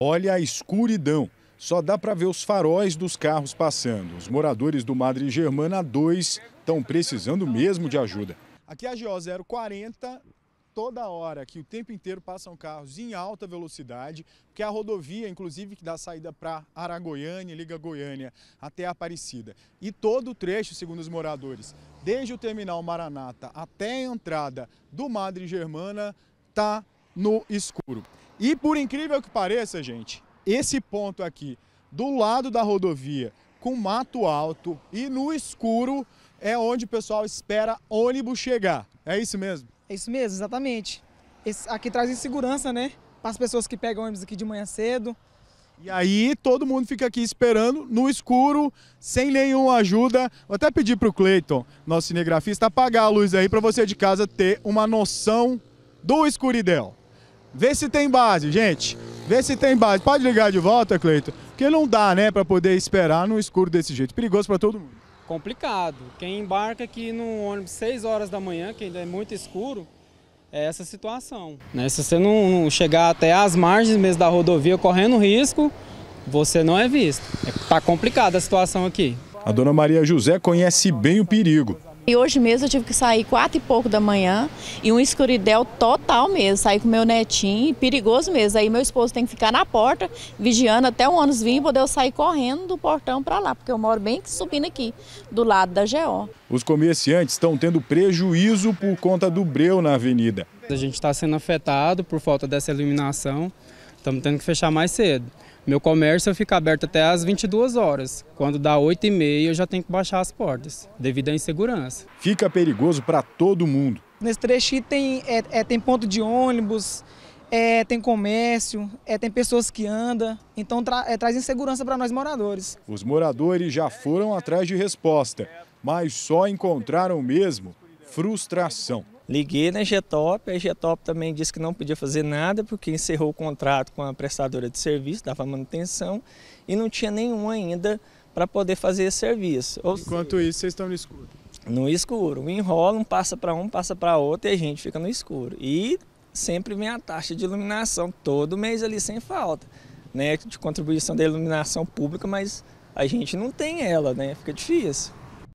Olha a escuridão. Só dá para ver os faróis dos carros passando. Os moradores do Madre Germana 2 estão precisando mesmo de ajuda. Aqui é a GO 040, toda hora, que o tempo inteiro passam carros em alta velocidade, porque a rodovia, inclusive, que dá saída para Aragoiânia, liga Goiânia até Aparecida. E todo o trecho, segundo os moradores, desde o terminal Maranata até a entrada do Madre Germana, está no escuro. E por incrível que pareça, gente, esse ponto aqui, do lado da rodovia, com mato alto e no escuro, é onde o pessoal espera ônibus chegar. É isso mesmo? É isso mesmo, exatamente. Esse aqui traz insegurança, né? Para as pessoas que pegam ônibus aqui de manhã cedo. E aí todo mundo fica aqui esperando no escuro, sem nenhuma ajuda. Vou até pedir para o Cleiton, nosso cinegrafista, apagar a luz aí para você de casa ter uma noção do escuridão. Vê se tem base, gente. Vê se tem base. Pode ligar de volta, Cleito. Porque não dá, né, para poder esperar no escuro desse jeito. Perigoso para todo mundo. Complicado. Quem embarca aqui no ônibus 6 horas da manhã, que ainda é muito escuro, é essa situação. Né? Se você não chegar até as margens mesmo da rodovia correndo risco, você não é visto. Está é, complicada a situação aqui. A dona Maria José conhece bem o perigo e hoje mesmo eu tive que sair quatro e pouco da manhã e um escuridel total mesmo. Saí com meu netinho, perigoso mesmo. Aí meu esposo tem que ficar na porta, vigiando até o ônibus vir, poder eu sair correndo do portão para lá, porque eu moro bem subindo aqui, do lado da GO. Os comerciantes estão tendo prejuízo por conta do breu na avenida. A gente está sendo afetado por falta dessa iluminação. Estamos tendo que fechar mais cedo. Meu comércio fica aberto até às 22 horas. Quando dá 8 h 30 eu já tenho que baixar as portas, devido à insegurança. Fica perigoso para todo mundo. Nesse trecho tem, é, é, tem ponto de ônibus, é, tem comércio, é, tem pessoas que andam, então tra, é, traz insegurança para nós moradores. Os moradores já foram atrás de resposta, mas só encontraram mesmo frustração. Liguei na Getop, a Getop também disse que não podia fazer nada porque encerrou o contrato com a prestadora de serviço, dava manutenção e não tinha nenhum ainda para poder fazer esse serviço. Ou Enquanto seja, isso, vocês estão no escuro? No escuro. Enrola, um passa para um, passa para outro e a gente fica no escuro. E sempre vem a taxa de iluminação, todo mês ali sem falta, né? De contribuição da iluminação pública, mas a gente não tem ela, né? Fica difícil.